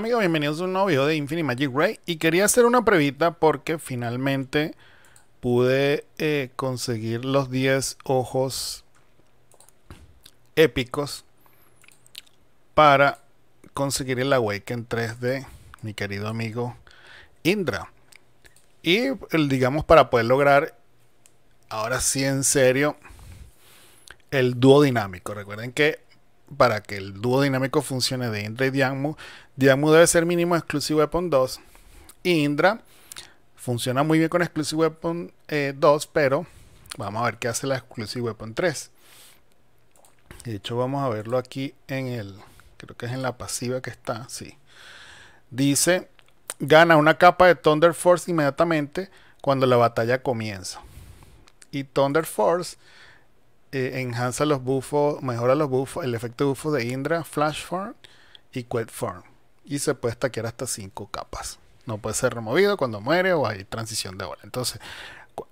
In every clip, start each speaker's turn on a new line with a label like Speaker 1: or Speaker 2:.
Speaker 1: Hola bienvenidos a un nuevo video de Infinity Magic Ray y quería hacer una previta porque finalmente pude eh, conseguir los 10 ojos épicos para conseguir el Awaken 3D, mi querido amigo Indra. Y digamos para poder lograr, ahora sí en serio, el dúo dinámico. Recuerden que para que el dúo dinámico funcione de Indra y Dianmu, Diamu debe ser mínimo Exclusive Weapon 2. Indra funciona muy bien con Exclusive Weapon 2, eh, pero vamos a ver qué hace la Exclusive Weapon 3. De hecho, vamos a verlo aquí en el. Creo que es en la pasiva que está. Sí. Dice: gana una capa de Thunder Force inmediatamente cuando la batalla comienza. Y Thunder Force eh, enhanza los buffos, mejora los buffos, el efecto de buffo de Indra, Flash Form y Quet Form y se puede stackear hasta 5 capas. No puede ser removido cuando muere o hay transición de bola Entonces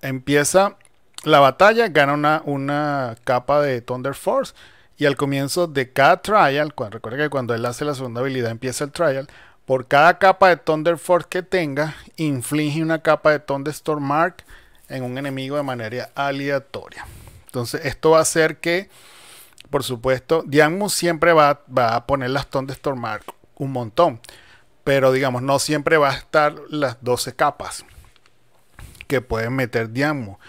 Speaker 1: empieza la batalla, gana una, una capa de Thunder Force y al comienzo de cada trial, recuerda que cuando él hace la segunda habilidad empieza el trial, por cada capa de Thunder Force que tenga, inflige una capa de Storm Mark en un enemigo de manera aleatoria. Entonces esto va a hacer que, por supuesto, Dianmu siempre va, a poner las Storm Mark un montón. Pero digamos, no siempre va a estar las 12 capas que pueden meter Diamo.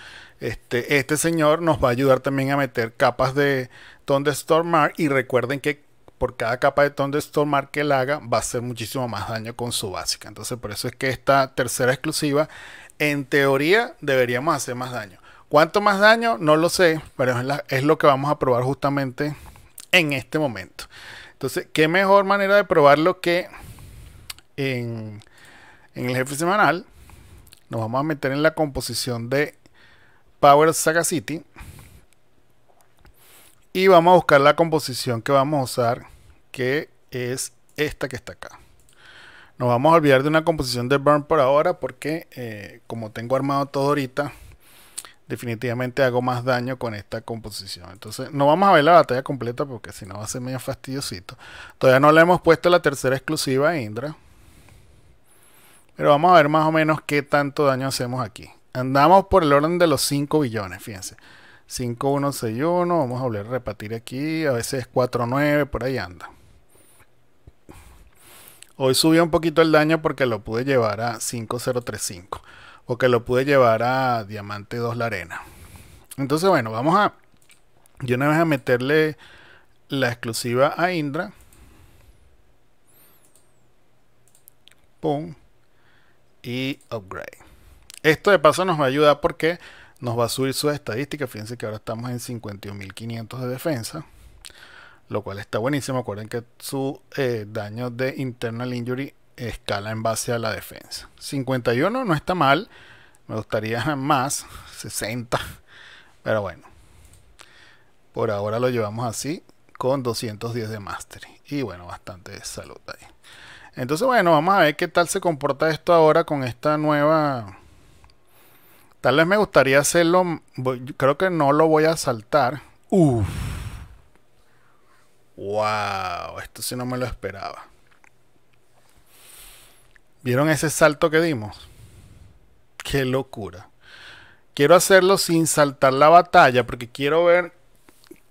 Speaker 1: Este, este señor nos va a ayudar también a meter capas de Mark. Y recuerden que por cada capa de stormar que él haga, va a hacer muchísimo más daño con su básica. Entonces, por eso es que esta tercera exclusiva, en teoría, deberíamos hacer más daño. ¿Cuánto más daño? No lo sé, pero es lo que vamos a probar justamente en este momento. Entonces, ¿qué mejor manera de probarlo que en, el jefe semanal? Nos vamos a meter en la composición de Power saga city Y vamos a buscar la composición que vamos a usar, que es esta que está acá. Nos vamos a olvidar de una composición de Burn por ahora, porque eh, como tengo armado todo ahorita, definitivamente hago más daño con esta composición. Entonces, no vamos a ver la batalla completa porque si no va a ser medio fastidiosito. Todavía no le hemos puesto la tercera exclusiva a Indra. Pero vamos a ver más o menos qué tanto daño hacemos aquí. Andamos por el orden de los 5 billones, fíjense. 5161, vamos a volver a repetir aquí, a veces 49, por ahí anda. Hoy subió un poquito el daño porque lo pude llevar a 5035 o que lo pude llevar a Diamante 2 La Arena. Entonces, bueno, vamos a. Yo una vez a meterle la exclusiva a Indra. Pum. Y upgrade. Esto de paso nos va a ayudar porque nos va a subir sus estadísticas. Fíjense que ahora estamos en 51.500 de defensa. Lo cual está buenísimo. Acuerden que su eh, daño de internal injury escala en base a la defensa. 51 no está mal, me gustaría más, 60, pero bueno. Por ahora lo llevamos así, con 210 de mastery. Y bueno, bastante salud ahí. Entonces, bueno, vamos a ver qué tal se comporta esto ahora con esta nueva... Tal vez me gustaría hacerlo, creo que no lo voy a saltar. Uf. Wow, esto sí no me lo esperaba. ¿Vieron ese salto que dimos? ¡Qué locura! Quiero hacerlo sin saltar la batalla porque quiero ver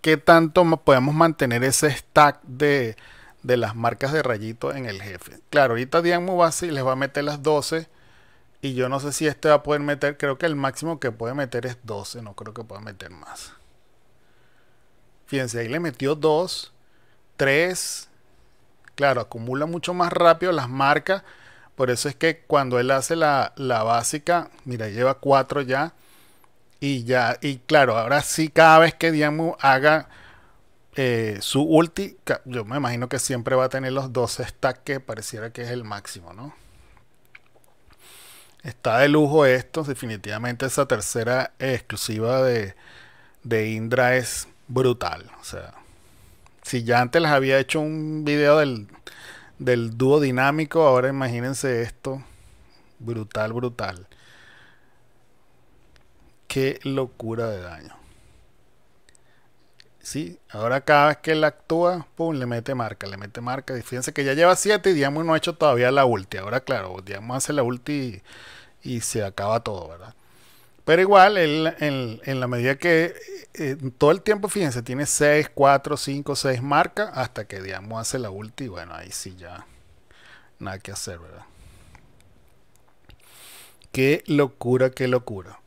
Speaker 1: qué tanto podemos mantener ese stack de, las marcas de rayito en el jefe. Claro, ahorita Dian Mubasi les va a meter las 12 y yo no sé si este va a poder meter, creo que el máximo que puede meter es 12, no creo que pueda meter más. Fíjense, ahí le metió 2, 3. Claro, acumula mucho más rápido las marcas por eso es que cuando él hace la, básica, mira, lleva cuatro ya. Y ya, y claro, ahora sí, cada vez que Diamu haga eh, su ulti, yo me imagino que siempre va a tener los dos stacks que pareciera que es el máximo, ¿no? Está de lujo esto, definitivamente esa tercera exclusiva de, de Indra es brutal. O sea, si ya antes les había hecho un video del, del dúo dinámico. Ahora imagínense esto. Brutal, brutal. Qué locura de daño. Sí, ahora cada vez que él actúa, pum, le mete marca, le mete marca. Y fíjense que ya lleva 7 y Diamond no ha hecho todavía la ulti. Ahora, claro, Diamond hace la ulti y se acaba todo, ¿verdad? Pero igual, él, en, la medida que eh, todo el tiempo, fíjense, tiene 6, 4, 5, 6 marcas hasta que, digamos, hace la ulti bueno, ahí sí ya nada que hacer, ¿verdad? Qué locura, qué locura.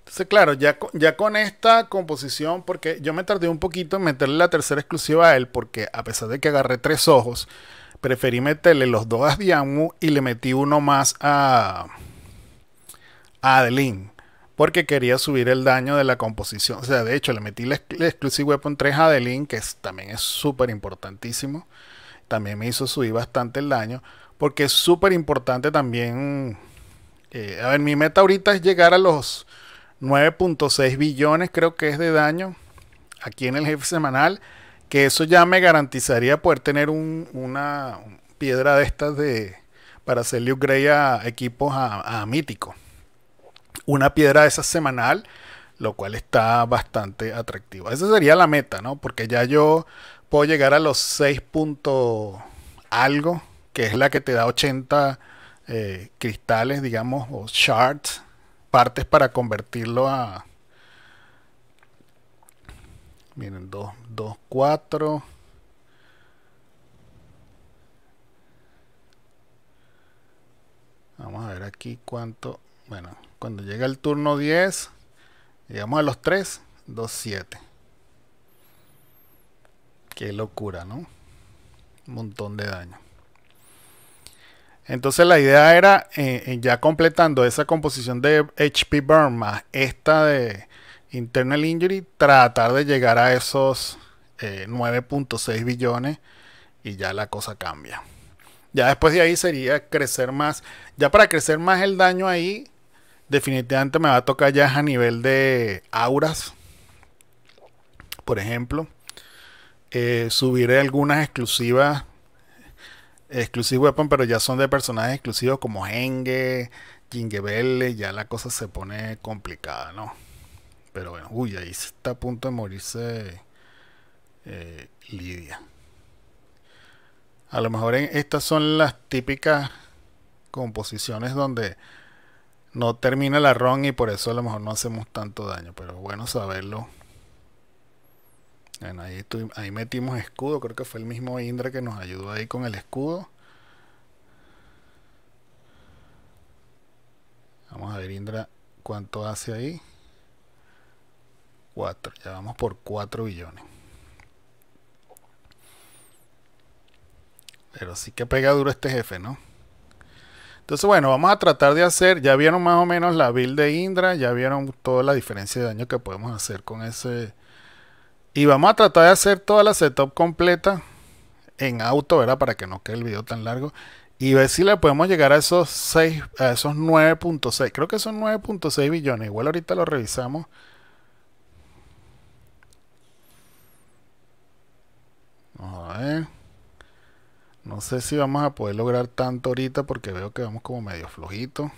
Speaker 1: Entonces, claro, ya, ya con esta composición, porque yo me tardé un poquito en meterle la tercera exclusiva a él, porque a pesar de que agarré tres ojos, preferí meterle los dos a Diamu y le metí uno más a, a Adeline porque quería subir el daño de la composición. O sea, de hecho, le metí la, Exclusive Weapon 3 a Adeline, que también es súper importantísimo. También me hizo subir bastante el daño, porque es súper importante también. Eh, a ver, mi meta ahorita es llegar a los 9.6 billones, creo que es de daño, aquí en el jefe semanal. Que eso ya me garantizaría poder tener una piedra de estas de para hacerle upgrade a equipos a mítico una piedra de esa semanal, lo cual está bastante atractivo. Esa sería la meta, ¿no? Porque ya yo puedo llegar a los 6 puntos algo, que es la que te da 80 eh, cristales, digamos, o shards, partes para convertirlo a... Miren, 2, 2, 4... Vamos a ver aquí cuánto bueno, cuando llega el turno 10, llegamos a los 3, 2, 7. Qué locura, ¿no? Un montón de daño. Entonces la idea era, eh, eh, ya completando esa composición de HP Burn más esta de Internal Injury, tratar de llegar a esos 9.6 eh, billones y ya la cosa cambia. Ya después de ahí sería crecer más. Ya para crecer más el daño ahí, definitivamente me va a tocar ya a nivel de auras, por ejemplo. Eh, subiré algunas exclusivas, exclusive weapon, pero ya son de personajes exclusivos como Henge, Gingebelle. ya la cosa se pone complicada, ¿no? Pero bueno, uy, ahí está a punto de morirse eh, Lidia. A lo mejor estas son las típicas composiciones donde no termina la ron y por eso a lo mejor no hacemos tanto daño, pero bueno saberlo. ahí, metimos escudo, creo que fue el mismo Indra que nos ayudó ahí con el escudo. Vamos a ver Indra cuánto hace ahí. 4, ya vamos por 4 billones. Pero sí que pega duro este jefe, ¿no? Entonces, bueno, vamos a tratar de hacer, ya vieron más o menos la build de Indra, ya vieron toda la diferencia de daño que podemos hacer con ese. Y vamos a tratar de hacer toda la setup completa en auto, ¿verdad? Para que no quede el video tan largo. Y ver si le podemos llegar a esos 6, a esos 9.6. Creo que son 9.6 billones. Igual ahorita lo revisamos. a ver. No sé si vamos a poder lograr tanto ahorita porque veo que vamos como medio flojito.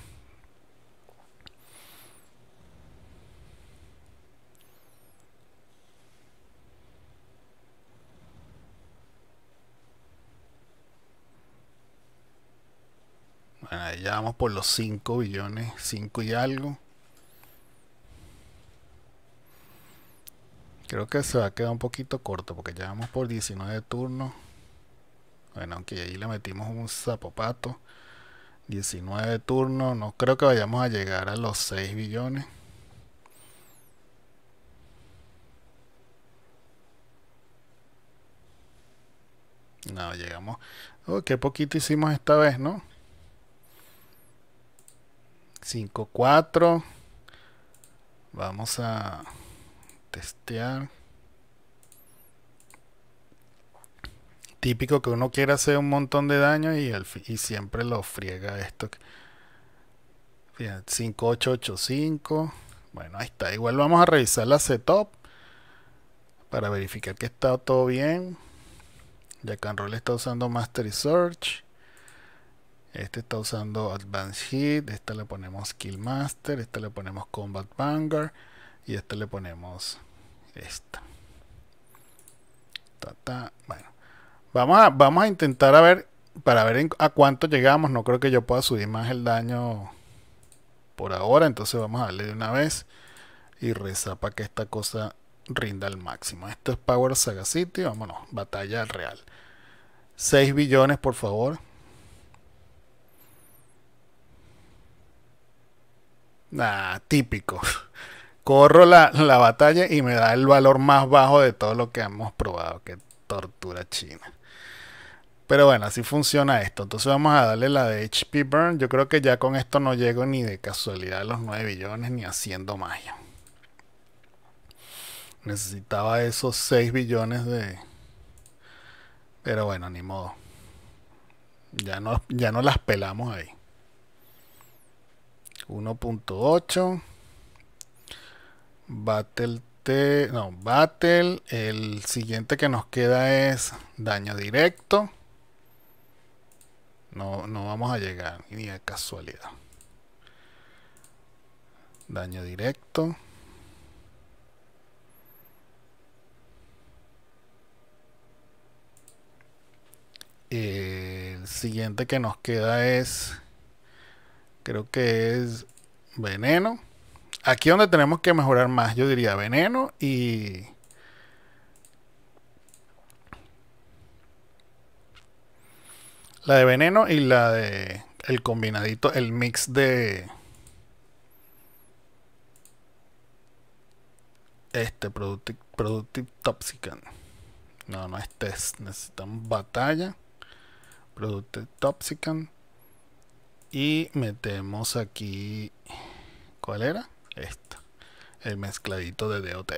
Speaker 1: Bueno, ahí ya vamos por los 5 billones, 5 y algo. Creo que se va a quedar un poquito corto porque ya vamos por 19 turnos. Bueno, aunque ahí le metimos un zapopato. 19 turnos. No creo que vayamos a llegar a los 6 billones. No, llegamos. Oh, qué poquito hicimos esta vez, ¿no? 5-4. Vamos a testear. típico que uno quiera hacer un montón de daño y, siempre lo friega esto. 5885. Bueno, ahí está. Igual vamos a revisar la setup para verificar que está todo bien. Ya en rol está usando Mastery Search. Este está usando Advanced Hit. Esta le ponemos Kill Master. Esta le ponemos Combat banger Y esta le ponemos esta. Ta, Bueno. Vamos a, intentar a ver, para ver a cuánto llegamos. No creo que yo pueda subir más el daño por ahora. Entonces vamos a darle de una vez y rezar para que esta cosa rinda al máximo. Esto es Power City Vámonos, batalla real. 6 billones, por favor. Nah, típico. Corro la, la batalla y me da el valor más bajo de todo lo que hemos probado. Qué tortura china. Pero bueno, así funciona esto. Entonces vamos a darle la de HP Burn. Yo creo que ya con esto no llego ni de casualidad a los 9 billones ni haciendo magia. Necesitaba esos 6 billones de... Pero bueno, ni modo. Ya no, ya no las pelamos ahí. 1.8. Battle T. No, Battle. El siguiente que nos queda es daño directo. No, no vamos a llegar, ni a casualidad. Daño directo. El siguiente que nos queda es, creo que es veneno. Aquí donde tenemos que mejorar más, yo diría veneno y La de veneno y la de. El combinadito, el mix de. Este, Productive, productive No, no es test. Necesitamos batalla. Productive Toxican. Y metemos aquí. ¿Cuál era? esto El mezcladito de DOT.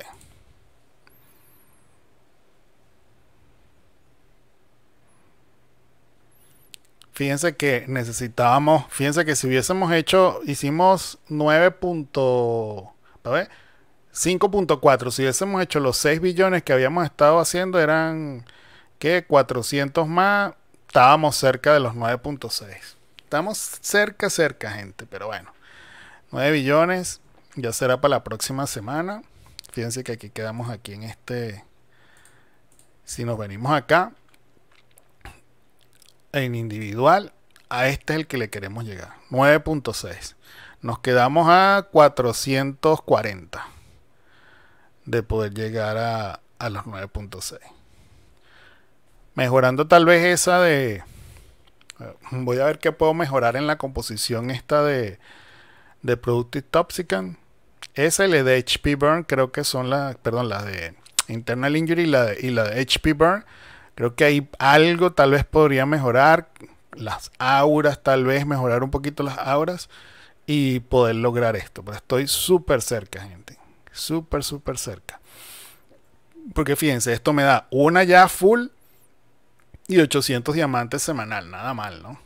Speaker 1: Fíjense que necesitábamos, fíjense que si hubiésemos hecho, hicimos 9.5.4, si hubiésemos hecho los 6 billones que habíamos estado haciendo, eran que 400 más, estábamos cerca de los 9.6. Estamos cerca, cerca, gente, pero bueno, 9 billones ya será para la próxima semana. Fíjense que aquí quedamos aquí en este, si nos venimos acá, en individual, a este es el que le queremos llegar. 9.6. Nos quedamos a 440 de poder llegar a, los 9.6. Mejorando tal vez esa de... Eh, voy a ver qué puedo mejorar en la composición esta de, de Productive Toxicant. Esa la de HP Burn creo que son las... Perdón, la de Internal Injury y la y la de HP Burn Creo que ahí algo tal vez podría mejorar, las auras tal vez, mejorar un poquito las auras y poder lograr esto. Pero estoy súper cerca, gente. Súper, súper cerca. Porque fíjense, esto me da una ya full y 800 diamantes semanal. Nada mal, ¿no?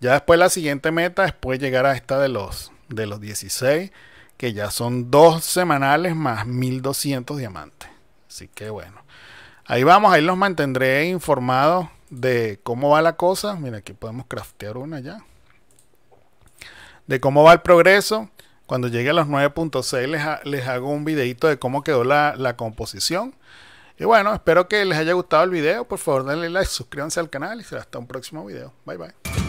Speaker 1: Ya después la siguiente meta, después llegar a esta de los, de los 16, que ya son dos semanales más 1200 diamantes. Así que bueno. Ahí vamos, ahí los mantendré informados de cómo va la cosa. Mira, aquí podemos craftear una ya. De cómo va el progreso. Cuando llegue a los 9.6 les, les, hago un videito de cómo quedó la, la, composición. Y bueno, espero que les haya gustado el video. Por favor, denle like, suscríbanse al canal y hasta un próximo video. Bye bye.